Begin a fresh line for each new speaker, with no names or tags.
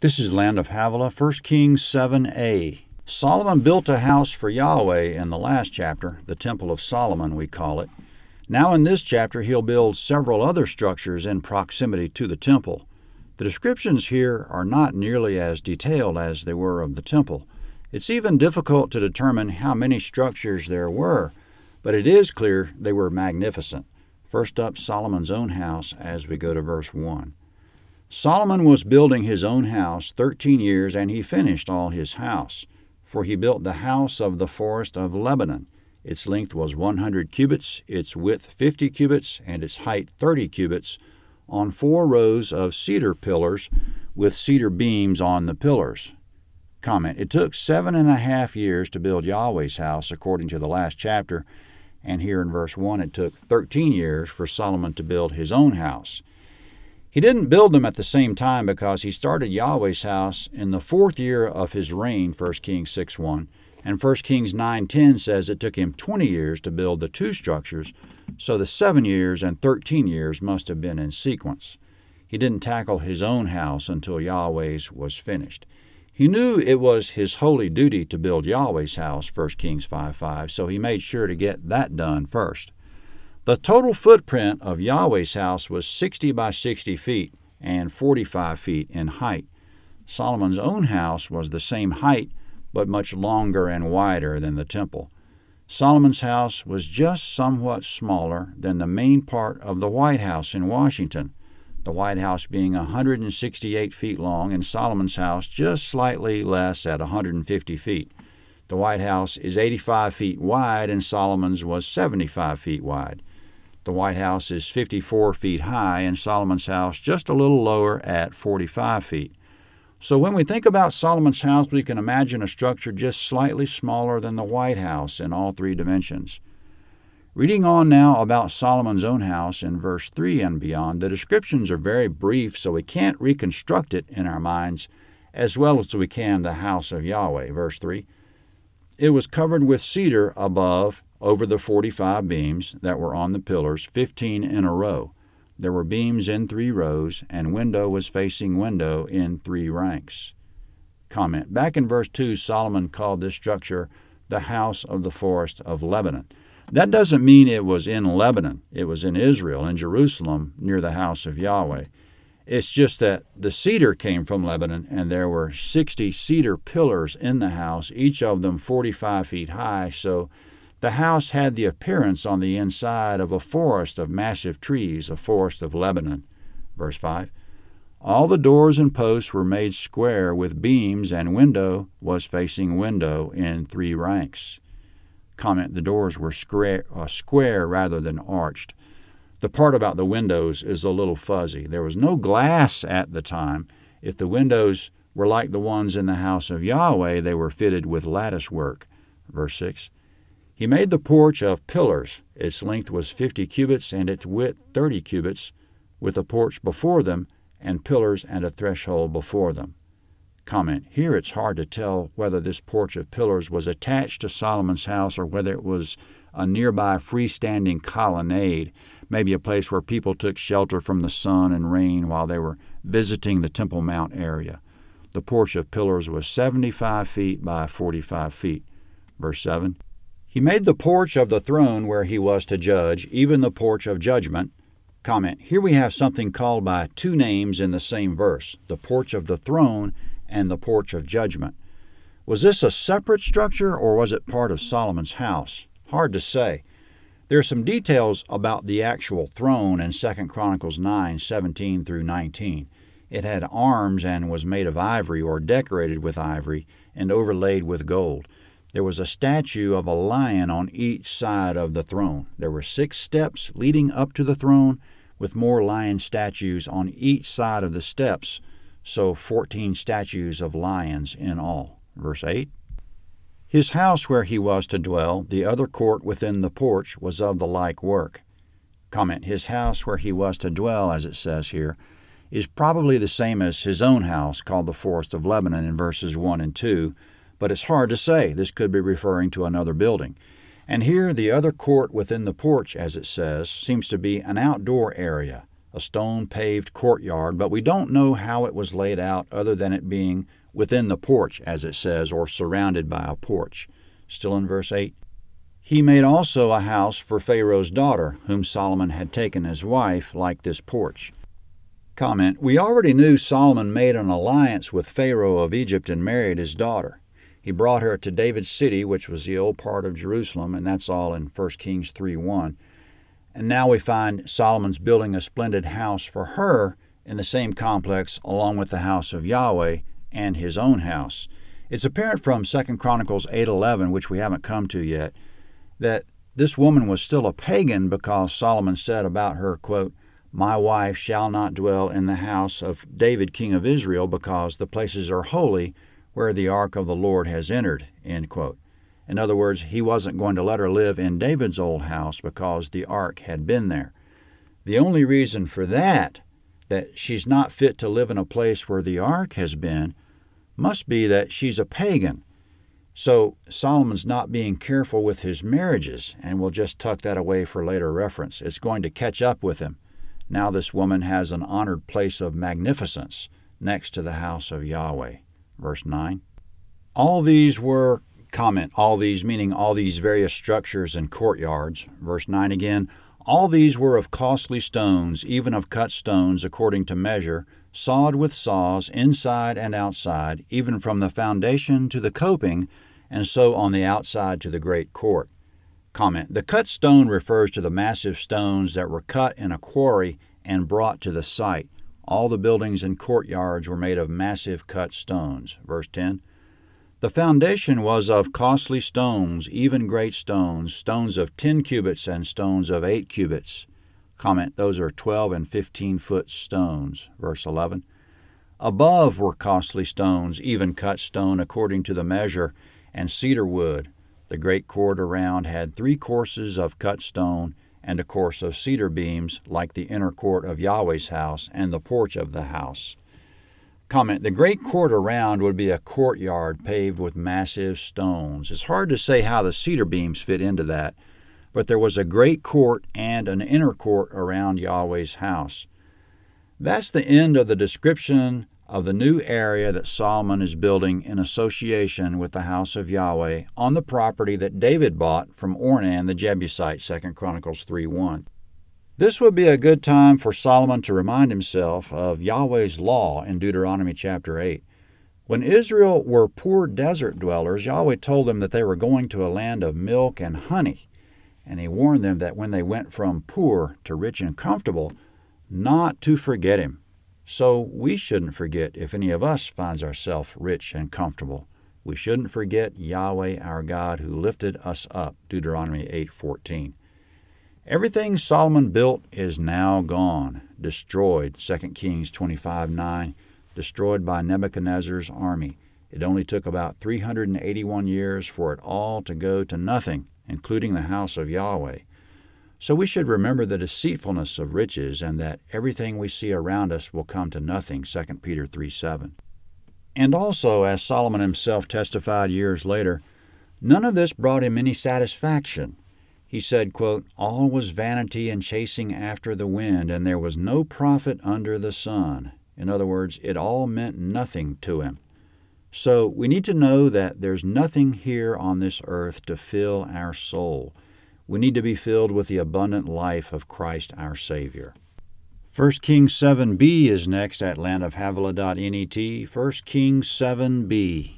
This is land of Havilah, 1 Kings 7a. Solomon built a house for Yahweh in the last chapter, the Temple of Solomon, we call it. Now, in this chapter, he'll build several other structures in proximity to the temple. The descriptions here are not nearly as detailed as they were of the temple. It's even difficult to determine how many structures there were, but it is clear they were magnificent. First up, Solomon's own house as we go to verse 1. Solomon was building his own house thirteen years, and he finished all his house. For he built the house of the forest of Lebanon. Its length was one hundred cubits, its width fifty cubits, and its height thirty cubits, on four rows of cedar pillars, with cedar beams on the pillars. Comment It took seven and a half years to build Yahweh's house, according to the last chapter, and here in verse 1 it took 13 years for Solomon to build his own house. He didn't build them at the same time because he started Yahweh's house in the fourth year of his reign, 1 Kings 6 1. And 1 Kings 9.10 says it took him 20 years to build the two structures, so the 7 years and 13 years must have been in sequence. He didn't tackle his own house until Yahweh's was finished. He knew it was his holy duty to build Yahweh's house, 1 Kings 5.5, so he made sure to get that done first. The total footprint of Yahweh's house was 60 by 60 feet and 45 feet in height. Solomon's own house was the same height, but much longer and wider than the temple. Solomon's house was just somewhat smaller than the main part of the White House in Washington, the White House being 168 feet long and Solomon's house just slightly less at 150 feet. The White House is 85 feet wide and Solomon's was 75 feet wide. The White House is 54 feet high, and Solomon's house just a little lower at 45 feet. So when we think about Solomon's house, we can imagine a structure just slightly smaller than the White House in all three dimensions. Reading on now about Solomon's own house in verse 3 and beyond, the descriptions are very brief, so we can't reconstruct it in our minds as well as we can the house of Yahweh. Verse 3 It was covered with cedar above over the 45 beams that were on the pillars, 15 in a row. There were beams in three rows, and window was facing window in three ranks. Comment. Back in verse 2, Solomon called this structure the house of the forest of Lebanon. That doesn't mean it was in Lebanon. It was in Israel, in Jerusalem, near the house of Yahweh. It's just that the cedar came from Lebanon, and there were 60 cedar pillars in the house, each of them 45 feet high, so the house had the appearance on the inside of a forest of massive trees, a forest of Lebanon. Verse 5. All the doors and posts were made square with beams, and window was facing window in three ranks. Comment The doors were square, uh, square rather than arched. The part about the windows is a little fuzzy. There was no glass at the time. If the windows were like the ones in the house of Yahweh, they were fitted with lattice work. Verse 6. He made the porch of pillars. Its length was fifty cubits, and its width thirty cubits, with a porch before them, and pillars and a threshold before them. Comment. Here it's hard to tell whether this porch of pillars was attached to Solomon's house or whether it was a nearby freestanding colonnade, maybe a place where people took shelter from the sun and rain while they were visiting the Temple Mount area. The porch of pillars was 75 feet by 45 feet. Verse 7 he made the porch of the throne where he was to judge, even the porch of judgment. Comment Here we have something called by two names in the same verse the porch of the throne and the porch of judgment. Was this a separate structure or was it part of Solomon's house? Hard to say. There are some details about the actual throne in 2 Chronicles 9 17 through 19. It had arms and was made of ivory or decorated with ivory and overlaid with gold. There was a statue of a lion on each side of the throne. There were six steps leading up to the throne, with more lion statues on each side of the steps, so 14 statues of lions in all. Verse 8. His house where he was to dwell, the other court within the porch, was of the like work. Comment, his house where he was to dwell, as it says here, is probably the same as his own house called the Forest of Lebanon in verses 1 and 2, but it's hard to say. This could be referring to another building. And here, the other court within the porch, as it says, seems to be an outdoor area, a stone paved courtyard, but we don't know how it was laid out other than it being within the porch, as it says, or surrounded by a porch. Still in verse 8. He made also a house for Pharaoh's daughter, whom Solomon had taken as wife, like this porch. Comment We already knew Solomon made an alliance with Pharaoh of Egypt and married his daughter. He brought her to David's city, which was the old part of Jerusalem, and that's all in 1 Kings 3 1. And now we find Solomon's building a splendid house for her in the same complex, along with the house of Yahweh and his own house. It's apparent from 2 Chronicles 8:11, which we haven't come to yet, that this woman was still a pagan because Solomon said about her, quote, "My wife shall not dwell in the house of David king of Israel because the places are holy where the ark of the Lord has entered. End quote. In other words, he wasn't going to let her live in David's old house because the ark had been there. The only reason for that, that she's not fit to live in a place where the ark has been, must be that she's a pagan. So Solomon's not being careful with his marriages, and we'll just tuck that away for later reference. It's going to catch up with him. Now this woman has an honored place of magnificence next to the house of Yahweh verse 9. All these were, comment, all these meaning all these various structures and courtyards, verse 9 again. All these were of costly stones, even of cut stones according to measure, sawed with saws inside and outside, even from the foundation to the coping, and so on the outside to the great court. Comment. The cut stone refers to the massive stones that were cut in a quarry and brought to the site. All the buildings and courtyards were made of massive cut stones. Verse 10. The foundation was of costly stones, even great stones, stones of ten cubits and stones of eight cubits. Comment, those are 12 and 15 foot stones. Verse 11. Above were costly stones, even cut stone according to the measure, and cedar wood. The great court around had three courses of cut stone, and a course of cedar beams like the inner court of Yahweh's house and the porch of the house. Comment The great court around would be a courtyard paved with massive stones. It's hard to say how the cedar beams fit into that, but there was a great court and an inner court around Yahweh's house. That's the end of the description of the new area that Solomon is building in association with the house of Yahweh on the property that David bought from Ornan the Jebusite, 2 Chronicles 3 1. This would be a good time for Solomon to remind himself of Yahweh's law in Deuteronomy chapter 8. When Israel were poor desert dwellers, Yahweh told them that they were going to a land of milk and honey, and he warned them that when they went from poor to rich and comfortable, not to forget him. So we shouldn't forget if any of us finds ourselves rich and comfortable. We shouldn't forget Yahweh our God who lifted us up. Deuteronomy 8:14. Everything Solomon built is now gone, destroyed. 2 Kings 25:9, destroyed by Nebuchadnezzar's army. It only took about 381 years for it all to go to nothing, including the house of Yahweh. So we should remember the deceitfulness of riches and that everything we see around us will come to nothing, 2 Peter 3 7. And also, as Solomon himself testified years later, none of this brought him any satisfaction. He said, quote, All was vanity and chasing after the wind, and there was no profit under the sun. In other words, it all meant nothing to him. So we need to know that there's nothing here on this earth to fill our soul. We need to be filled with the abundant life of Christ our Savior. 1 Kings 7b is next at landofhavilah.net. 1 Kings 7b.